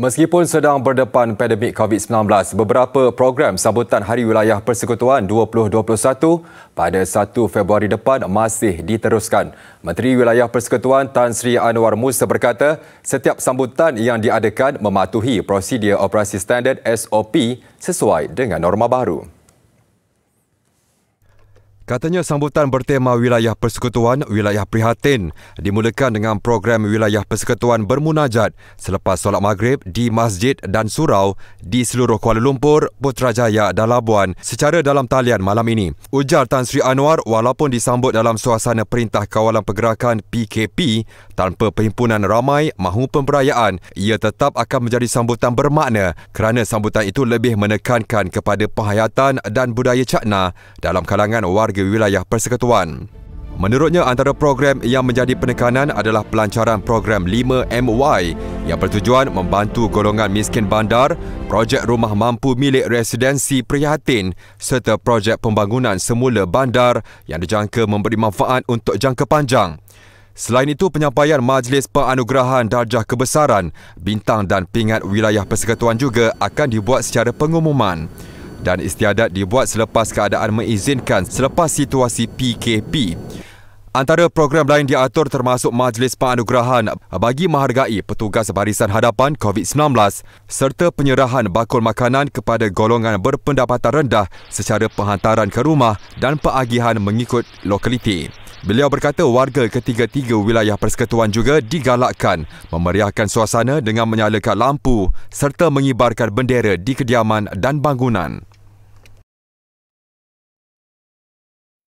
Meskipun sedang berdepan pandemik COVID-19, beberapa program sambutan Hari Wilayah Persekutuan 2021 pada 1 Februari depan masih diteruskan. Menteri Wilayah Persekutuan Tan Sri Anwar Musa berkata, setiap sambutan yang diadakan mematuhi prosedur operasi standard SOP sesuai dengan norma baru. Katanya sambutan bertema wilayah persekutuan, wilayah prihatin dimulakan dengan program wilayah persekutuan bermunajat selepas solat maghrib di masjid dan surau di seluruh Kuala Lumpur, Putrajaya dan Labuan secara dalam talian malam ini. Ujar Tan Sri Anwar walaupun disambut dalam suasana Perintah Kawalan Pergerakan PKP tanpa perhimpunan ramai mahu pemperayaan, ia tetap akan menjadi sambutan bermakna kerana sambutan itu lebih menekankan kepada penghayatan dan budaya cakna dalam kalangan warga sebagai wilayah persekutuan. Menurutnya antara program yang menjadi penekanan adalah pelancaran program 5MY yang bertujuan membantu golongan miskin bandar, projek rumah mampu milik residensi prihatin serta projek pembangunan semula bandar yang dijangka memberi manfaat untuk jangka panjang. Selain itu, penyampaian Majlis Penganugerahan Darjah Kebesaran, Bintang dan Pingat Wilayah Persekutuan juga akan dibuat secara pengumuman dan istiadat dibuat selepas keadaan mengizinkan selepas situasi PKP. Antara program lain diatur termasuk majlis penganugerahan bagi menghargai petugas barisan hadapan COVID-19 serta penyerahan bakul makanan kepada golongan berpendapatan rendah secara penghantaran ke rumah dan peagihan mengikut lokaliti. Beliau berkata warga ketiga-tiga wilayah persekutuan juga digalakkan memeriahkan suasana dengan menyalakan lampu serta mengibarkan bendera di kediaman dan bangunan.